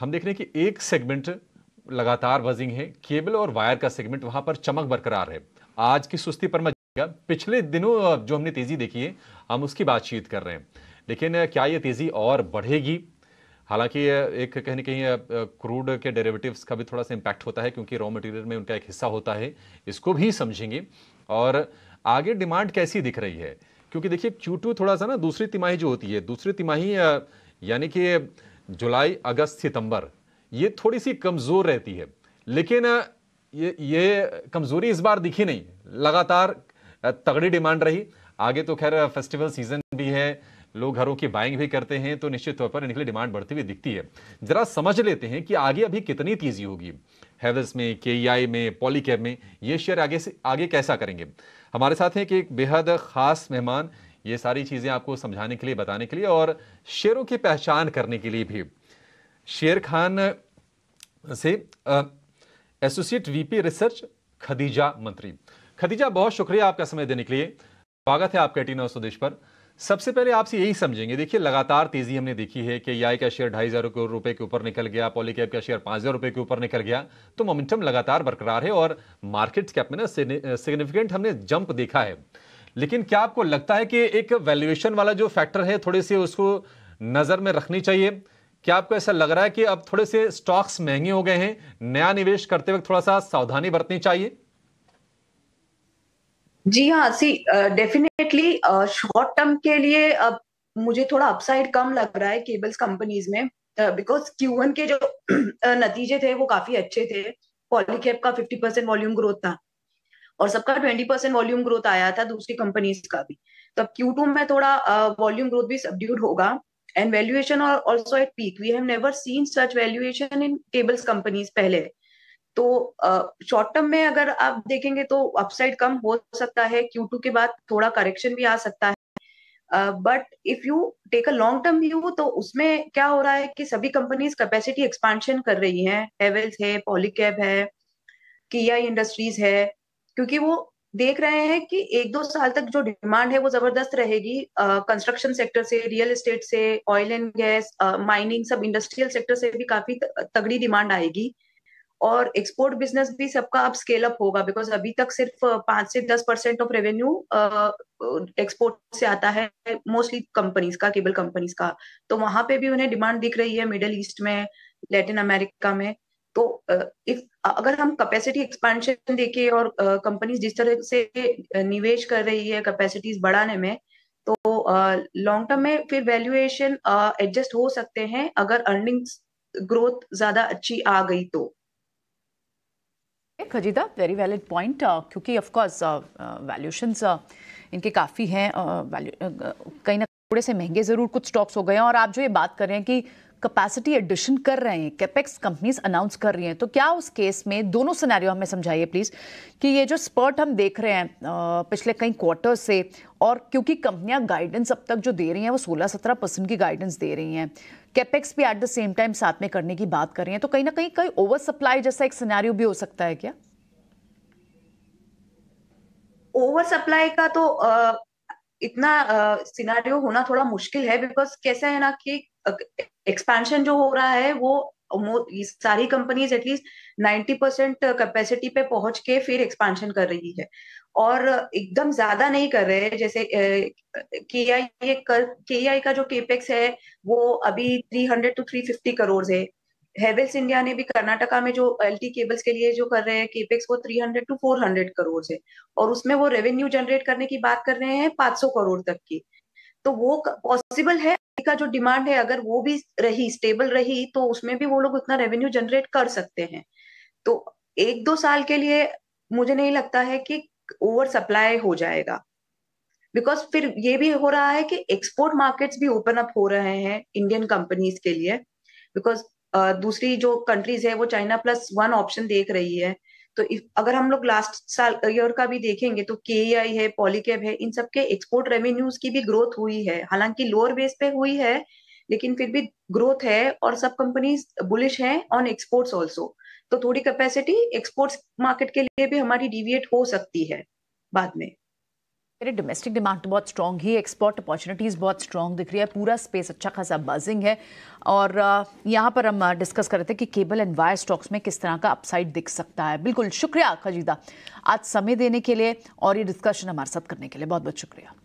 हम देख रहे हैं कि एक सेगमेंट लगातार वजिंग है केबल और वायर का सेगमेंट वहां पर चमक बरकरार है आज की सुस्ती पर मत पिछले दिनों जो हमने तेजी देखी है हम उसकी बातचीत कर रहे हैं लेकिन क्या ये तेजी और बढ़ेगी हालांकि एक कहीं ना कहीं क्रूड के डेरिवेटिव्स का भी थोड़ा सा इम्पैक्ट होता है क्योंकि रॉ मटेरियल में उनका एक हिस्सा होता है इसको भी समझेंगे और आगे डिमांड कैसी दिख रही है क्योंकि देखिए क्यू थोड़ा सा ना दूसरी तिमाही जो होती है दूसरी तिमाही यानी कि जुलाई अगस्त सितंबर ये थोड़ी सी कमज़ोर रहती है लेकिन ये ये कमज़ोरी इस बार दिखी नहीं लगातार तगड़ी डिमांड रही आगे तो खैर फेस्टिवल सीजन भी है लोग घरों की बाइंग भी करते हैं तो निश्चित तौर पर इनके लिए डिमांड बढ़ती हुई दिखती है जरा समझ लेते हैं कि आगे अभी कितनी तेजी होगी हैवल्स में के में पॉलीकैब में ये शेयर आगे से आगे कैसा करेंगे हमारे साथ हैं कि एक बेहद ख़ास मेहमान ये सारी चीज़ें आपको समझाने के लिए बताने के लिए और शेरों की पहचान करने के लिए भी शेर खान से एसोसिएट वीपी रिसर्च खदीजा मंत्री खदीजा बहुत शुक्रिया आपका समय देने के लिए स्वागत है आपके टीना स्वदेश पर सबसे पहले आपसे यही समझेंगे देखिए लगातार तेजी हमने देखी है कि आई का शेयर ढाई हजार रुपए के ऊपर निकल गया कैप का शेयर पांच हजार रुपए के ऊपर निकल गया तो मोमेंटम लगातार बरकरार है और मार्केट कैप में ना सिग्निफिकेंट हमने जंप देखा है लेकिन क्या आपको लगता है कि एक वैल्यूएशन वाला जो फैक्टर है थोड़े से उसको नज़र में रखनी चाहिए क्या आपको ऐसा लग रहा है कि अब थोड़े से स्टॉक्स महंगे हो गए हैं नया निवेश करते वक्त थोड़ा सा सावधानी बरतनी चाहिए जी हाँ सी डेफिनेटली शॉर्ट टर्म के लिए अब मुझे थोड़ा अपसाइड कम लग रहा है केबल्स कंपनीज में बिकॉज क्यू के जो नतीजे थे वो काफी अच्छे थे पॉलीकेप का 50 परसेंट वॉल्यूम ग्रोथ था और सबका ट्वेंटी परसेंट वॉल्यूम ग्रोथ आया था दूसरी कंपनीज का भी तो अब क्यू में थोड़ा वॉल्यूम ग्रोथ भी सब्ड्यूड होगा and valuation are also at peak we have never seen such valuation in tables पहले तो शॉर्ट टर्म में अगर आप देखेंगे तो अपसाइड कम हो सकता है टू के बाद थोड़ा करेक्शन भी आ सकता है but if you take a long term view तो उसमें क्या हो रहा है कि सभी कंपनीज कैपेसिटी एक्सपांशन कर रही हैं हेवेल्स है पॉलीकैब है किया इंडस्ट्रीज है क्योंकि वो देख रहे हैं कि एक दो साल तक जो डिमांड है वो जबरदस्त रहेगी कंस्ट्रक्शन सेक्टर से रियल एस्टेट से ऑयल एंड गैस माइनिंग सब इंडस्ट्रियल सेक्टर से भी काफी तगड़ी डिमांड आएगी और एक्सपोर्ट बिजनेस भी सबका अब स्केल अप होगा बिकॉज अभी तक सिर्फ पांच से दस परसेंट ऑफ रेवेन्यू एक्सपोर्ट से आता है मोस्टली कंपनीज का केबल कंपनीज का तो वहां पे भी उन्हें डिमांड दिख रही है मिडल ईस्ट में लैटिन अमेरिका में तो इफ अगर हम कैपेसिटी एक्सपेंशन देखे और कंपनीज जिस तरह से निवेश कर रही है कैपेसिटीज बढ़ाने में तो लॉन्ग टर्म में फिर वैल्यूएशन एडजस्ट हो सकते हैं अगर अर्निंग्स ग्रोथ ज्यादा अच्छी आ गई तो खजीदा वेरी वैलिड पॉइंट क्योंकि ऑफ कोर्स वैल्यूशंस इनके काफ़ी हैं uh, कहीं ना थोड़े से महंगे ज़रूर कुछ स्टॉक्स हो गए हैं और आप जो ये बात कर रहे हैं कि कैपेसिटी एडिशन कर रहे हैं कैपेक्स कंपनीज अनाउंस कर रही हैं तो क्या उस केस में दोनों सिनेरियो हमें समझाइए प्लीज़ कि ये जो स्पर्ट हम देख रहे हैं पिछले कई क्वार्टर से और क्योंकि कंपनियां गाइडेंस अब तक जो दे रही हैं वो 16-17 परसेंट की गाइडेंस दे रही हैं कैपेक्स भी एट द सेम टाइम साथ में करने की बात कर रही हैं तो कहीं ना कहीं कहीं ओवर सप्लाई जैसा एक सिनेरियो भी हो सकता है क्या ओवर सप्लाई का तो इतना सिनारियो uh, होना थोड़ा मुश्किल है बिकॉज कैसा है ना कि एक्सपेंशन uh, जो हो रहा है वो सारी companies at least ninety percent capacity पे पहुंच के फिर एक्सपेंशन कर रही है और एकदम ज्यादा नहीं कर रहे हैं जैसे के आई का जो केपेक्स है वो अभी three hundred to three fifty crore है हेवेल्स इंडिया ने भी कर्नाटका में जो एल केबल्स के लिए जो कर रहे हैं केपेक्स वो 300 टू फोर हंड्रेड करोड़ है और उसमें वो रेवेन्यू जनरेट करने की बात कर रहे हैं पांच सौ करोड़ तक की तो वो पॉसिबल है का जो डिमांड है अगर वो भी रही स्टेबल रही तो उसमें भी वो लोग उतना रेवेन्यू जनरेट कर सकते हैं तो एक दो साल के लिए मुझे नहीं लगता है कि ओवर सप्लाई हो जाएगा बिकॉज फिर ये भी हो रहा है कि एक्सपोर्ट मार्केट्स भी ओपन अप हो रहे हैं इंडियन कंपनीज के लिए बिकॉज दूसरी जो कंट्रीज है वो चाइना प्लस वन ऑप्शन देख रही है तो अगर हम लोग लास्ट साल ईयर का भी देखेंगे तो के आई e है पॉलीकेब है इन सब के एक्सपोर्ट रेवेन्यूज की भी ग्रोथ हुई है हालांकि लोअर बेस पे हुई है लेकिन फिर भी ग्रोथ है और सब कंपनीज बुलिश है ऑन एक्सपोर्ट्स ऑल्सो तो थोड़ी कैपेसिटी एक्सपोर्ट्स मार्केट के लिए भी हमारी डिविएट हो सकती है बाद में मेरे डोमेस्टिक डिमांड तो बहुत स्ट्रॉन्ग ही एक्सपोर्ट अपॉर्चुनिटीज़ बहुत स्ट्रॉन्ग दिख रही है पूरा स्पेस अच्छा खासा बाजिंग है और यहाँ पर हम डिस्कस कर रहे थे कि केबल एंड वायर स्टॉक्स में किस तरह का अपसाइड दिख सकता है बिल्कुल शुक्रिया खजीदा आज समय देने के लिए और ये डिस्कशन हमारे साथ करने के लिए बहुत बहुत शुक्रिया